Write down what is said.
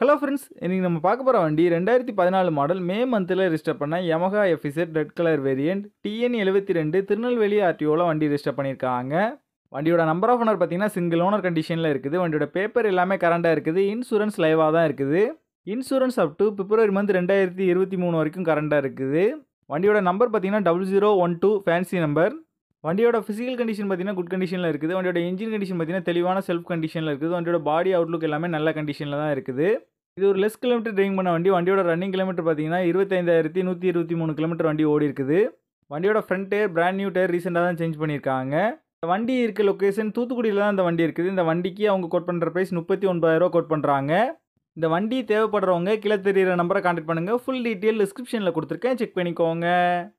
hello friends இன்றைக்கி நம்ம பார்க்க போகிற வண்டி ரெண்டாயிரத்தி பதினாலு மாடல் மே மந்தில் ரிஜிஸ்டர் பண்ண Yamaha Fazer red colour variant TN எழுபத்தி ரெண்டு திருநெல்வேலி ஆர்டிஓவில் வண்டி ரிஜிஸ்டர் பண்ணியிருக்காங்க வண்டியோட நம்பர் ஆஃப் ஓனர் பார்த்திங்கன்னா சிங்கிள் ஓனர் கண்டிஷனில் இருக்குது வண்டியோட பேப்பர் எல்லாமே கரண்டாக இருக்குது இன்சூரன்ஸ் லைவாக தான் இருக்குது insurance up to February month ரெண்டாயிரத்தி இருபத்தி மூணு வரைக்கும் கரண்டாக இருக்குது வண்டியோட நம்பர் பார்த்தீங்கன்னா double zero one two fancy number வண்டியோட ஃபிசிக்கல் கண்டிஷன் பார்த்தீங்கன்னா குட் கண்டிஷனில் இருக்குது வண்டியோட இன்ஜின் கண்டிஷன் பார்த்தீங்கன்னா தெளிவான செல்ஃப் கண்டிஷனில் இருக்குது வண்டியோட பாடி அவுட்லுக் எல்லாமே நல்ல கண்டிஷனில் தான் இருக்குது இது ஒரு லெஸ் கிலோமீட்டர் ட்ரைவிங் பண்ண வண்டி வண்டியோட ரன்னிங் கிலோமீட்டர் பார்த்தீங்கன்னா இருபத்தைந்தாயிரத்தி நூற்றி இருபத்தி மூணு கிலோமீட்டர் வண்டி ஓடி இருக்குது வண்டியோட front tyre brand new tyre ரீசெண்டாக தான் சேஞ்ச் பண்ணியிருக்காங்க இந்த வண்டி இருக்க லொக்கேஷன் தூத்துக்குடியில் தான் இந்த வண்டி இருக்குது இந்த வண்டிக்கு அவங்க கோட் பண்ணுற ப்ரைஸ் முப்பத்தி ஒன்பதாயிரரூவா கோட் பண்ணுறாங்க இந்த வண்டி தேவைப்படுறவங்க கீழே தெரியிற நம்பரை கான்டாக்ட் பண்ணுங்கள் ஃபுல் டீட்டெயில் டிஸ்கிரிப்ஷனில் கொடுத்துருக்கேன் செக் பண்ணிக்கோங்க